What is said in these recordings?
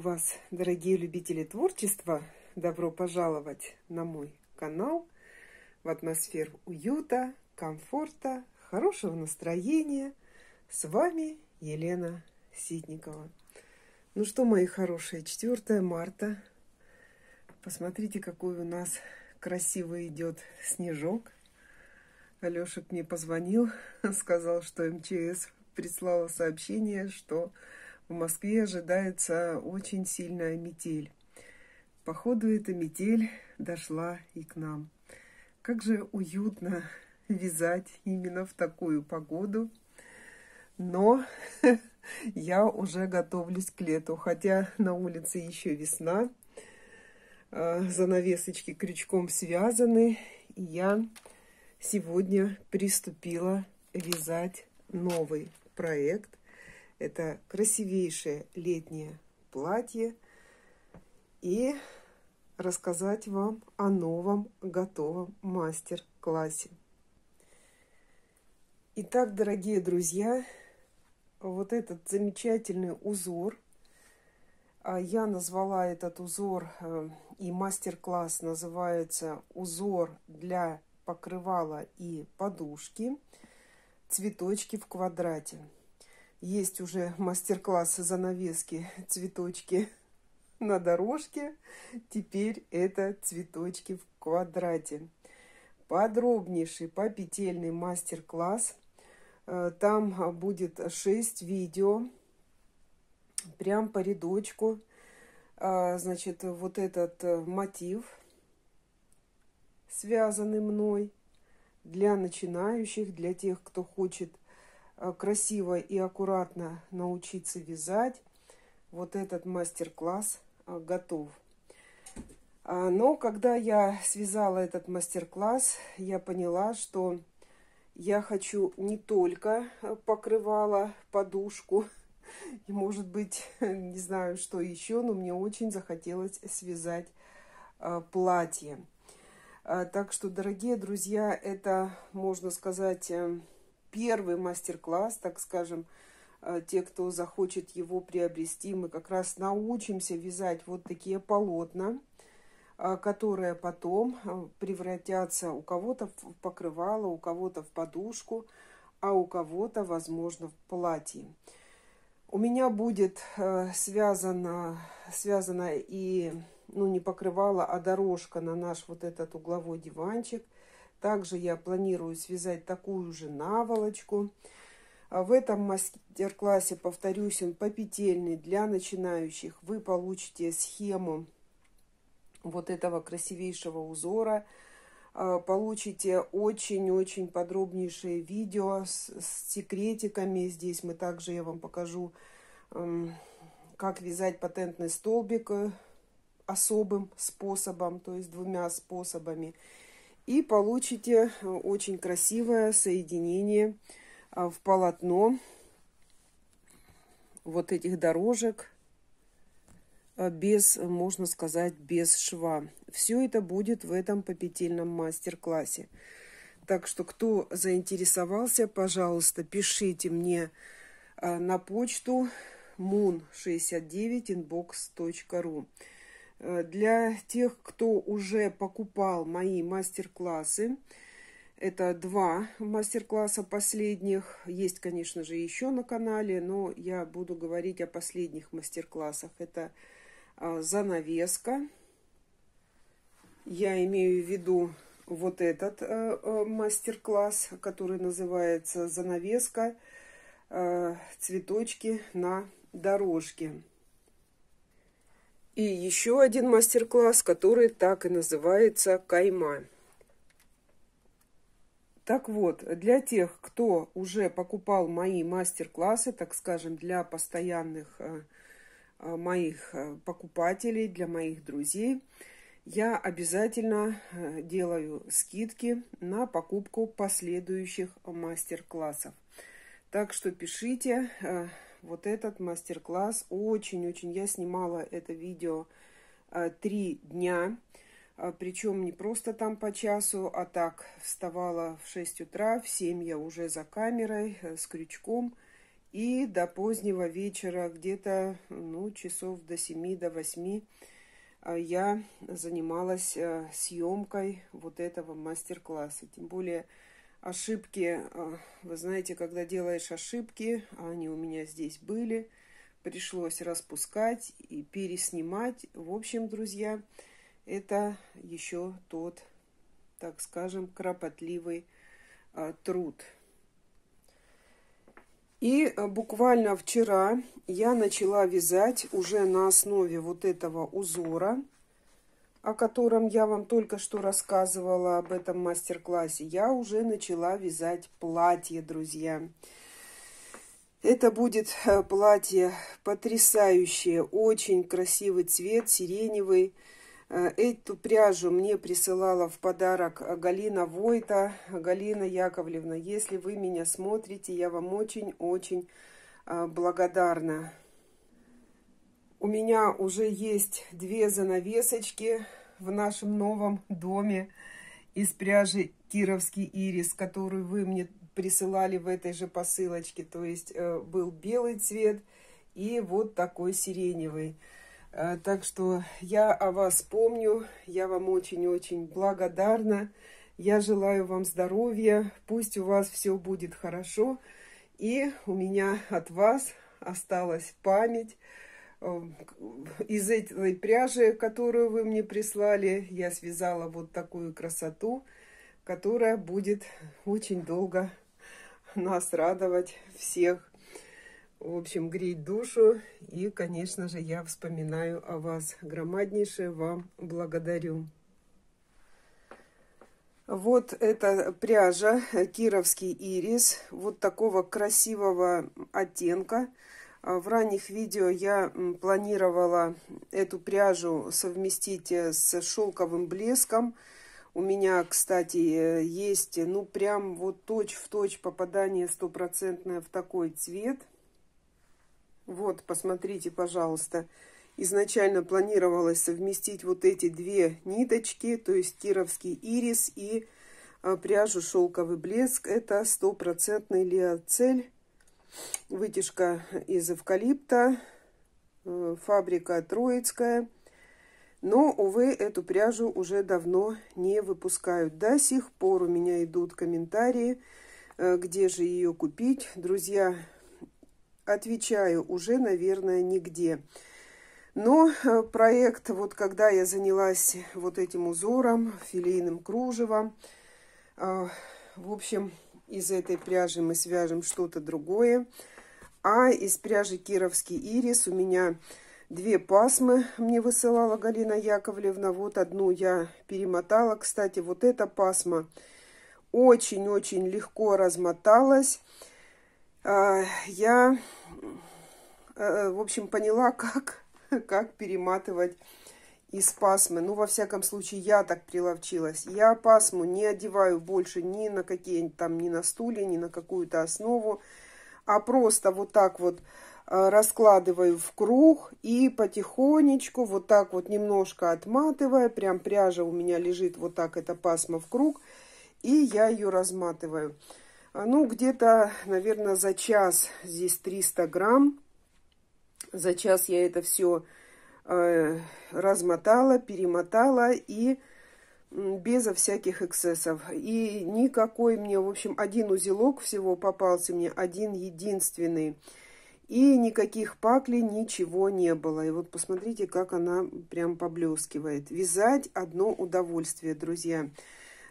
Приветствую вас, дорогие любители творчества! Добро пожаловать на мой канал в атмосферу уюта, комфорта, хорошего настроения. С вами Елена Ситникова. Ну что, мои хорошие, 4 марта. Посмотрите, какой у нас красиво идет снежок. Алешек мне позвонил, сказал, что МЧС прислала сообщение, что в Москве ожидается очень сильная метель. Походу, эта метель дошла и к нам. Как же уютно вязать именно в такую погоду. Но я уже готовлюсь к лету, хотя на улице еще весна. А, занавесочки крючком связаны. И я сегодня приступила вязать новый проект это красивейшее летнее платье. И рассказать вам о новом готовом мастер-классе. Итак, дорогие друзья, вот этот замечательный узор. А я назвала этот узор, э, и мастер-класс называется «Узор для покрывала и подушки. Цветочки в квадрате». Есть уже мастер-класс занавески, цветочки на дорожке. Теперь это цветочки в квадрате. Подробнейший по попетельный мастер-класс. Э, там а, будет 6 видео, прям по рядочку. А, значит, вот этот э, мотив, связанный мной, для начинающих, для тех, кто хочет Э, красиво и аккуратно научиться вязать. Вот этот мастер-класс э, готов. А, но когда я связала этот мастер-класс, я поняла, что я хочу не только э, покрывала подушку, и, может быть, не знаю, что еще, но мне очень захотелось связать платье. А, так что, дорогие друзья, это, можно сказать, эм, первый мастер-класс, так скажем, э, те, кто захочет его приобрести, мы как раз научимся вязать вот такие полотна, э, которые потом э, превратятся у кого-то в покрывало, у кого-то в подушку, а у кого-то, возможно, в платье. У меня будет связано, связано и, ну, не покрывало, а дорожка на наш вот этот угловой диванчик – также я планирую связать такую же наволочку. А в этом мастер-классе, повторюсь, он попетельный для начинающих. Вы получите схему вот этого красивейшего узора. А, получите очень-очень подробнейшее видео с, с секретиками. Здесь мы также, я вам покажу, эм, как вязать патентный столбик э, особым способом, то есть двумя способами – и получите э, очень красивое соединение а, в полотно вот этих дорожек а, без, можно сказать, без шва. Все это будет в этом попетельном мастер-классе. Так что, кто заинтересовался, пожалуйста, пишите мне а, на почту moon69inbox.ru. Э, для тех, кто уже покупал мои мастер-классы, это два мастер-класса последних. Есть, конечно же, еще на канале, но я буду говорить о последних мастер-классах. Это а, занавеска. Я имею в виду вот этот э, э, мастер-класс, который называется «Занавеска. Цветочки на дорожке». И еще один мастер-класс, который так и называется «Кайма». Так вот, для тех, кто уже покупал мои мастер-классы, так скажем, для постоянных э, э, моих э, покупателей, для моих друзей, я обязательно делаю скидки на покупку последующих мастер-классов. Так что пишите, вот этот мастер-класс. Очень-очень я снимала это видео э, три дня. Э, Причем не просто там по часу, а так вставала в 6 утра, в 7 я уже за камерой, э, с крючком. И до позднего вечера, где-то ну, часов до 7, до 8, я занималась съемкой вот этого мастер-класса. Тем более ошибки, а, вы знаете, когда делаешь ошибки, а они у меня здесь были, пришлось распускать и переснимать. В общем, друзья, это еще тот, так скажем, кропотливый а, труд. И а, буквально вчера я начала вязать уже на основе вот этого узора – о котором я вам только что рассказывала об этом мастер-классе, я уже начала вязать платье, друзья. Это будет э, платье потрясающее, очень красивый цвет, сиреневый. Э, эту пряжу мне присылала в подарок Галина Войта, Галина Яковлевна. Если вы меня смотрите, я вам очень-очень э, благодарна. У меня уже есть две занавесочки в нашем новом доме из пряжи Кировский ирис, которую вы мне присылали в этой же посылочке. То есть э, был белый цвет и вот такой сиреневый. Э, так что я о вас помню, я вам очень-очень благодарна. Я желаю вам здоровья, пусть у вас все будет хорошо. И у меня от вас осталась память Э, из этой пряжи, которую вы мне прислали, я связала вот такую красоту, которая будет очень долго нас радовать всех. В общем, греть душу. И, конечно же, я вспоминаю о вас. Громаднейшее вам благодарю. Вот эта пряжа, э, кировский ирис, вот такого красивого оттенка. А, в ранних видео я планировала эту пряжу совместить э, с шелковым блеском. У меня, кстати, э, есть, э, ну, прям вот точь-в-точь точь попадание стопроцентное в такой цвет. Вот, посмотрите, пожалуйста. Изначально планировалось совместить вот эти две ниточки, то есть кировский ирис и а, пряжу шелковый блеск. Это стопроцентный лиоцель Вытяжка из эвкалипта, э, фабрика Троицкая. Но, увы, эту пряжу уже давно не выпускают. До сих пор у меня идут комментарии, э, где же ее купить. Друзья, отвечаю, уже, наверное, нигде. Но э, проект, вот когда я занялась вот этим узором, филейным кружевом, в общем, из этой пряжи мы свяжем что-то другое. А из пряжи Кировский ирис у меня две пасмы мне высылала Галина Яковлевна. Вот одну я перемотала. Кстати, вот эта пасма очень-очень легко размоталась. А, я, э, в общем, поняла, как, как перематывать из пасмы. Ну, во всяком случае, я так приловчилась. Я пасму не одеваю больше ни на какие там, ни на стулья, ни на какую-то основу, а просто вот так вот э, раскладываю в круг и потихонечку вот так вот немножко отматывая, прям пряжа у меня лежит вот так, эта пасма в круг, и я ее разматываю. А, ну, где-то, наверное, за час здесь 300 грамм. За час я это все Э, размотала, перемотала и безо всяких эксцессов. И никакой мне, в общем, один узелок всего попался мне, один единственный. И никаких паклей, ничего не было. И вот посмотрите, как она прям поблескивает. Вязать одно удовольствие, друзья.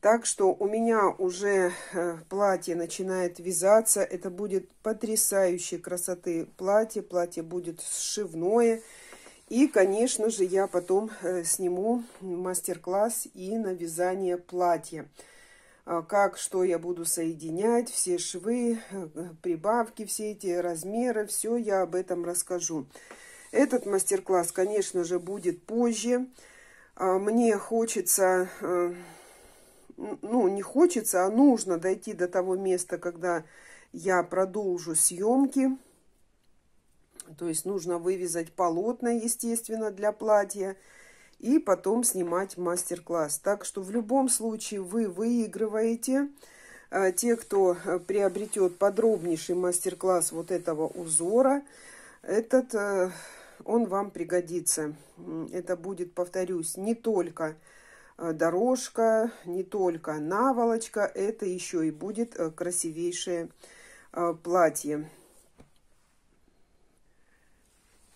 Так что у меня уже э, платье начинает вязаться. Это будет потрясающей красоты платье. Платье будет сшивное. И, конечно же, я потом э, сниму мастер-класс и на вязание платья. А как, что я буду соединять, все швы, э, прибавки, все эти размеры, все я об этом расскажу. Этот мастер-класс, конечно же, будет позже. А мне хочется, э, ну, не хочется, а нужно дойти до того места, когда я продолжу съемки. То есть нужно вывязать полотно, естественно, для платья и потом снимать мастер-класс. Так что в любом случае вы выигрываете. А, те, кто э, приобретет подробнейший мастер-класс вот этого узора, этот, э, он вам пригодится. Это будет, повторюсь, не только э, дорожка, не только наволочка, это еще и будет красивейшее платье.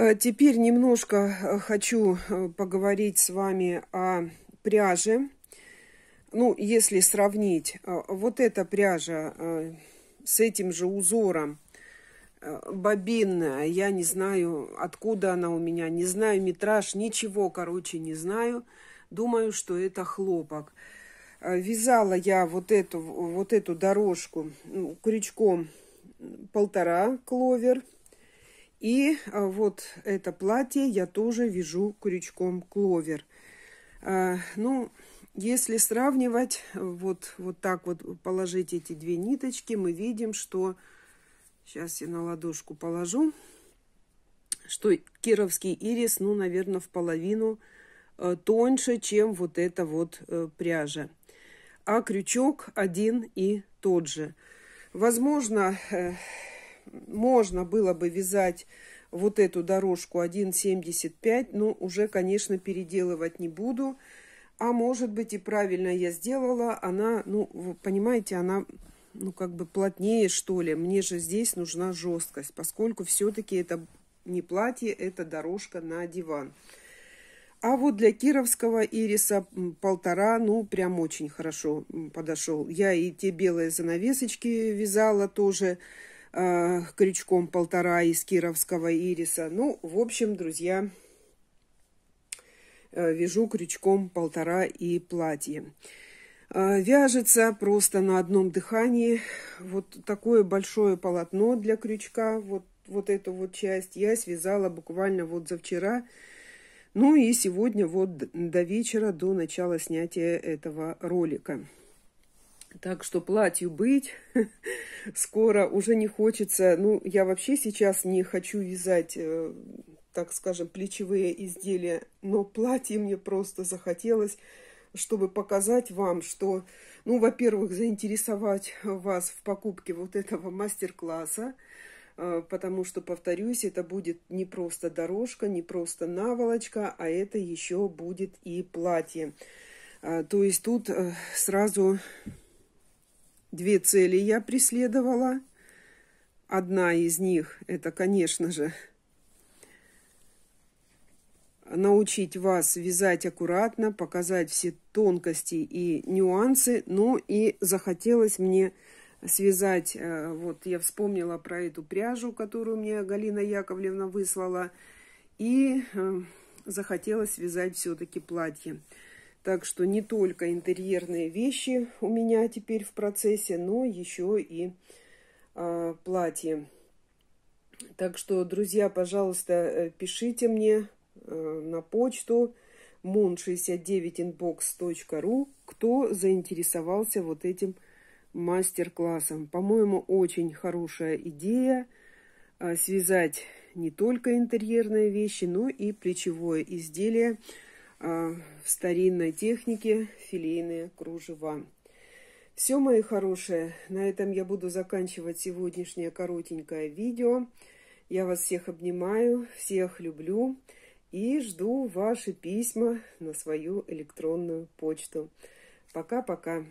Э, теперь немножко э, хочу э, поговорить с вами о пряже. Ну, если сравнить, вот эта пряжа с этим же узором, бобинная, я не знаю, откуда она у меня, не знаю метраж, ничего, короче, не знаю. Думаю, что это хлопок. Вязала я вот эту, вот эту дорожку ну, крючком полтора кловер – и а, вот это платье я тоже вяжу крючком кловер. А, ну, если сравнивать, вот, вот так вот положить эти две ниточки, мы видим, что... Сейчас я на ладошку положу. Что кировский ирис, ну, наверное, в половину э, тоньше, чем вот эта вот э, пряжа. А крючок один и тот же. Возможно, э, можно было бы вязать вот эту дорожку 1,75, но уже, конечно, переделывать не буду. А может быть и правильно я сделала. Она, ну, вы понимаете, она, ну, как бы плотнее, что ли. Мне же здесь нужна жесткость, поскольку все-таки это не платье, это дорожка на диван. А вот для кировского ириса полтора, ну, прям очень хорошо подошел. Я и те белые занавесочки вязала тоже э, крючком полтора из кировского ириса. Ну, в общем, друзья, э, вяжу крючком полтора и платье. Э, вяжется просто на одном дыхании. Вот такое большое полотно для крючка. Вот, вот эту вот часть я связала буквально вот за вчера. Ну и сегодня вот до вечера, до начала снятия этого ролика. Так что платью быть скоро уже не хочется. Ну, я вообще сейчас не хочу вязать, э, так скажем, плечевые изделия, но платье мне просто захотелось, чтобы показать вам, что, ну, во-первых, заинтересовать вас в покупке вот этого мастер-класса, э, потому что, повторюсь, это будет не просто дорожка, не просто наволочка, а это еще будет и платье. Э, то есть тут сразу Две цели я преследовала. Одна из них – это, конечно же, научить вас вязать аккуратно, показать все тонкости и нюансы. Ну и захотелось мне связать, э, вот я вспомнила про эту пряжу, которую мне Галина Яковлевна выслала, и э, захотелось связать все-таки платье. Так что не только интерьерные вещи у меня теперь в процессе, но еще и э, платье. Так что, друзья, пожалуйста, э, пишите мне э, на почту mon69inbox.ru, кто заинтересовался вот этим мастер-классом. По-моему, очень хорошая идея э, связать не только интерьерные вещи, но и плечевое изделие – а, старинной техники филейные кружева. Все, мои хорошие, на этом я буду заканчивать сегодняшнее коротенькое видео. Я вас всех обнимаю, всех люблю и жду ваши письма на свою электронную почту. Пока-пока.